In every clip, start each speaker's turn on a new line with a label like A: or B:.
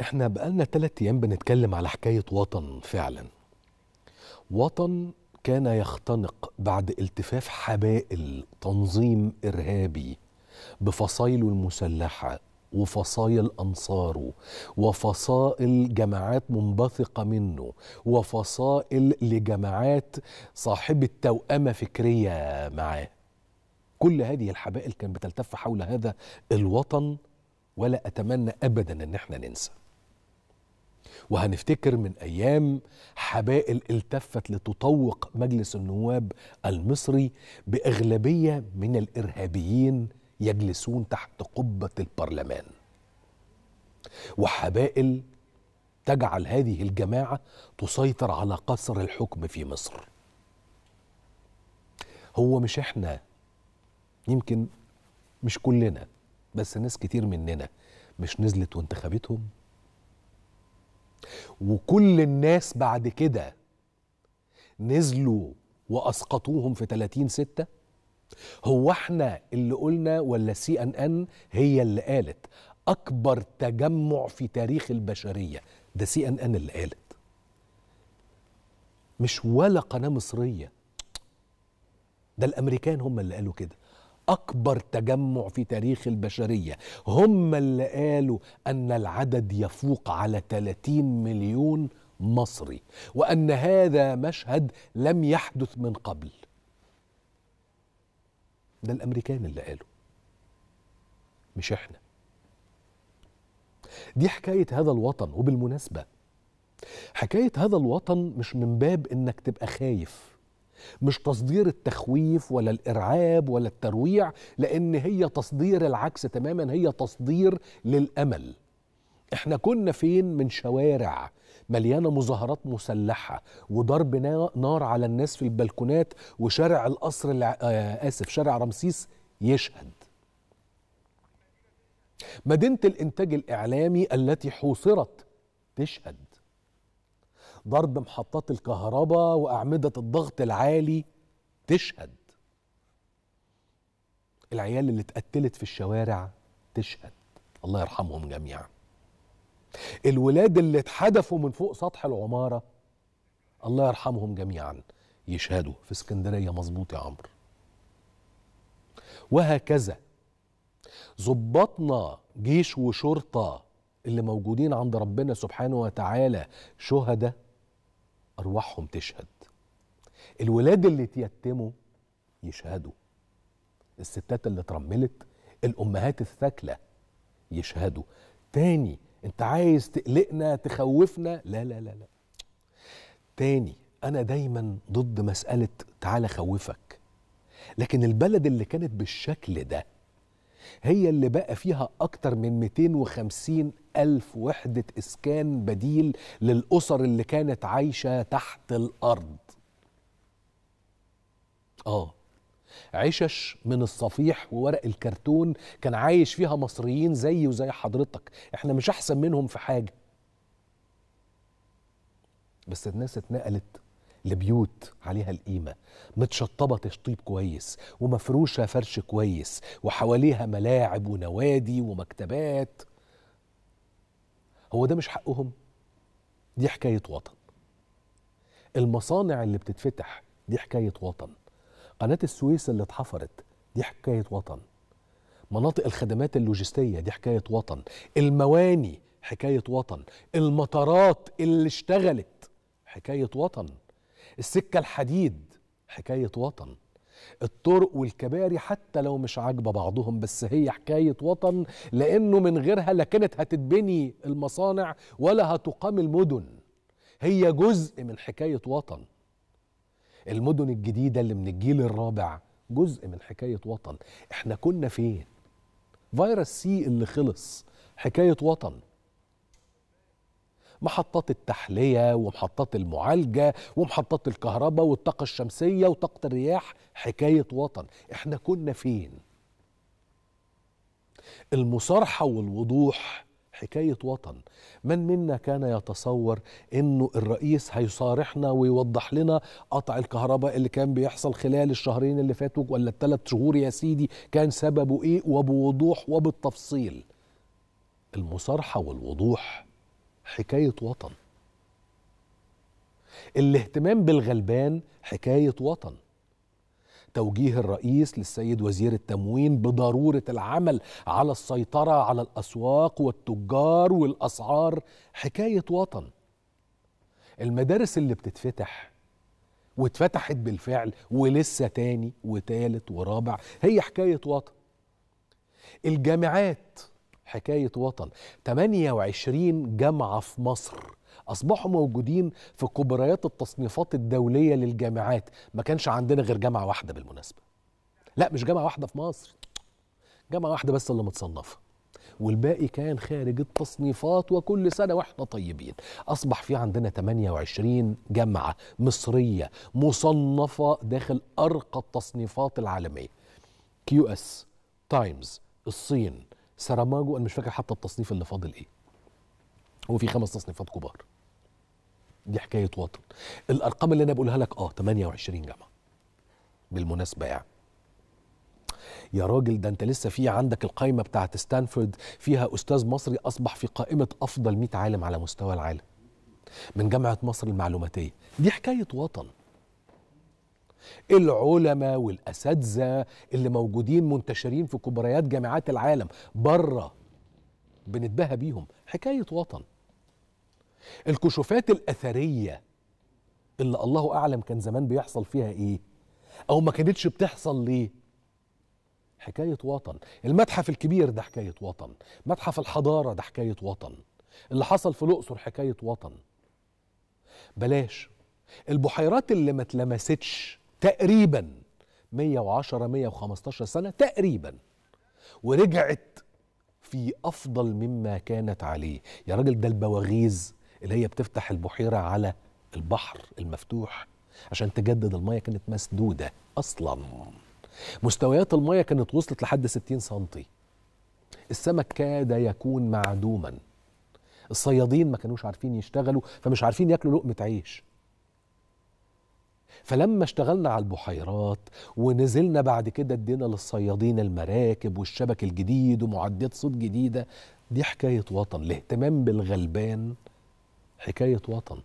A: احنا بقالنا ثلاث ايام بنتكلم على حكايه وطن فعلا وطن كان يختنق بعد التفاف حبائل تنظيم ارهابي بفصائله المسلحه وفصائل انصاره وفصائل جماعات منبثقه منه وفصائل لجماعات صاحبه توامه فكريه معاه كل هذه الحبائل كانت بتلتف حول هذا الوطن ولا اتمنى ابدا ان احنا ننسى وهنفتكر من أيام حبائل التفت لتطوق مجلس النواب المصري بأغلبية من الإرهابيين يجلسون تحت قبة البرلمان وحبائل تجعل هذه الجماعة تسيطر على قصر الحكم في مصر هو مش احنا يمكن مش كلنا بس ناس كتير مننا مش نزلت وانتخبتهم وكل الناس بعد كده نزلوا واسقطوهم في 30 6 هو احنا اللي قلنا ولا سي ان ان هي اللي قالت اكبر تجمع في تاريخ البشريه ده سي ان ان اللي قالت مش ولا قناه مصريه ده الامريكان هم اللي قالوا كده اكبر تجمع في تاريخ البشريه هم اللي قالوا ان العدد يفوق على 30 مليون مصري وان هذا مشهد لم يحدث من قبل ده الامريكان اللي قالوا مش احنا دي حكايه هذا الوطن وبالمناسبه حكايه هذا الوطن مش من باب انك تبقى خايف مش تصدير التخويف ولا الارعاب ولا الترويع لان هي تصدير العكس تماما هي تصدير للامل احنا كنا فين من شوارع مليانه مظاهرات مسلحه وضرب نار على الناس في البلكونات وشارع القصر آه، اسف شارع رمسيس يشهد مدينه الانتاج الاعلامي التي حوصرت تشهد ضرب محطات الكهرباء واعمده الضغط العالي تشهد العيال اللي اتقتلت في الشوارع تشهد الله يرحمهم جميعا الولاد اللي اتحدفوا من فوق سطح العماره الله يرحمهم جميعا يشهدوا في اسكندريه مظبوط يا عمرو وهكذا ظبطنا جيش وشرطه اللي موجودين عند ربنا سبحانه وتعالى شهداء أرواحهم تشهد الولاد اللي تيتموا يشهدوا الستات اللي ترملت الأمهات الثكلة يشهدوا تاني انت عايز تقلقنا تخوفنا لا لا لا لا تاني انا دايما ضد مساله تعالى خوفك لكن البلد اللي كانت بالشكل ده هي اللي بقى فيها اكتر من 250 ألف وحدة إسكان بديل للأسر اللي كانت عايشة تحت الأرض آه عشش من الصفيح وورق الكرتون كان عايش فيها مصريين زيي وزي حضرتك احنا مش احسن منهم في حاجه بس الناس اتنقلت لبيوت عليها القيمة متشطبة تشطيب كويس ومفروشة فرش كويس وحواليها ملاعب ونوادي ومكتبات هو ده مش حقهم دي حكايه وطن المصانع اللي بتتفتح دي حكايه وطن قناه السويس اللي اتحفرت دي حكايه وطن مناطق الخدمات اللوجستيه دي حكايه وطن المواني حكايه وطن المطارات اللي اشتغلت حكايه وطن السكه الحديد حكايه وطن الطرق والكباري حتى لو مش عاجبه بعضهم بس هي حكايه وطن لانه من غيرها لا كانت هتتبني المصانع ولا هتقام المدن هي جزء من حكايه وطن المدن الجديده اللي من الجيل الرابع جزء من حكايه وطن احنا كنا فين فيروس سي اللي خلص حكايه وطن محطات التحليه ومحطات المعالجه ومحطات الكهرباء والطاقه الشمسيه وطاقه الرياح حكايه وطن احنا كنا فين المصارحه والوضوح حكايه وطن من منا كان يتصور انه الرئيس هيصارحنا ويوضح لنا قطع الكهرباء اللي كان بيحصل خلال الشهرين اللي فاتوا ولا الثلاث شهور يا سيدي كان سببه ايه وبوضوح وبالتفصيل المصارحه والوضوح حكايه وطن الاهتمام بالغلبان حكايه وطن توجيه الرئيس للسيد وزير التموين بضروره العمل على السيطره على الاسواق والتجار والاسعار حكايه وطن المدارس اللي بتتفتح واتفتحت بالفعل ولسه تاني وتالت ورابع هي حكايه وطن الجامعات حكاية وطن 28 جامعة في مصر أصبحوا موجودين في كبريات التصنيفات الدولية للجامعات ما كانش عندنا غير جامعة واحدة بالمناسبة لا مش جامعة واحدة في مصر جامعة واحدة بس اللي متصنفة والباقي كان خارج التصنيفات وكل سنة واحنا طيبين أصبح في عندنا 28 جامعة مصرية مصنفة داخل أرقى التصنيفات العالمية كيو اس تايمز الصين ساراماجو انا مش فاكر حتى التصنيف اللي فاضل ايه هو في خمس تصنيفات كبار دي حكايه وطن الارقام اللي انا بقولها لك اه 28 جامعه بالمناسبه يعني يا راجل ده انت لسه في عندك القائمه بتاعه ستانفورد فيها استاذ مصري اصبح في قائمه افضل 100 عالم على مستوى العالم من جامعه مصر المعلوماتيه دي حكايه وطن العلماء والاساتذه اللي موجودين منتشرين في كبريات جامعات العالم بره بنتباهى بيهم حكايه وطن الكشوفات الاثريه اللي الله اعلم كان زمان بيحصل فيها ايه او ما كانتش بتحصل ليه حكاية وطن المتحف الكبير ده حكاية وطن متحف الحضارة ده حكاية وطن اللي حصل في الأقصر حكاية وطن بلاش البحيرات اللي ما اتلمستش تقريبا 110 115 سنه تقريبا ورجعت في افضل مما كانت عليه يا راجل ده البواغيز اللي هي بتفتح البحيره على البحر المفتوح عشان تجدد الميه كانت مسدوده اصلا مستويات الميه كانت وصلت لحد 60 سنتي السمك كاد يكون معدوما الصيادين ما كانوش عارفين يشتغلوا فمش عارفين ياكلوا لقمه عيش فلما اشتغلنا على البحيرات ونزلنا بعد كده ادينا للصيادين المراكب والشبك الجديد ومعدات صوت جديدة دي حكاية وطن الاهتمام بالغلبان حكاية وطن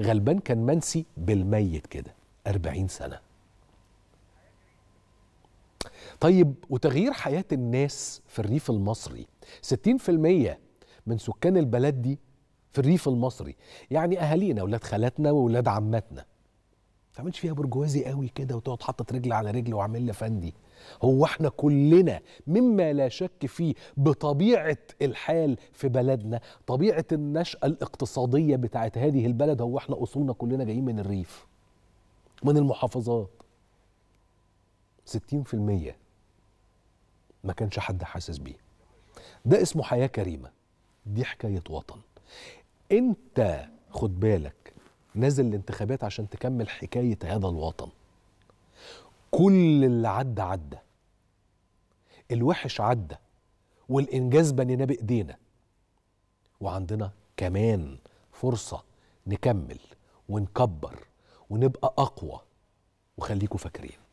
A: غلبان كان منسي بالميت كده أربعين سنة طيب وتغيير حياة الناس في الريف المصري 60% من سكان البلد دي في الريف المصري يعني أهالينا ولاد خالاتنا وولاد عماتنا تعملش فيها برجوازي قوي كده وتقعد حاطط رجل على رجل وعامل لي فندي هو احنا كلنا مما لا شك فيه بطبيعه الحال في بلدنا طبيعه النشاه الاقتصاديه بتاعت هذه البلد هو احنا اصولنا كلنا جايين من الريف من المحافظات 60% ما كانش حد حاسس بيه ده اسمه حياه كريمه دي حكايه وطن انت خد بالك نازل الانتخابات عشان تكمل حكاية هذا الوطن كل اللي عدى عدى الوحش عدى والإنجاز بنيناه بإيدينا وعندنا كمان فرصة نكمل ونكبر ونبقى أقوى وخليكوا فاكرين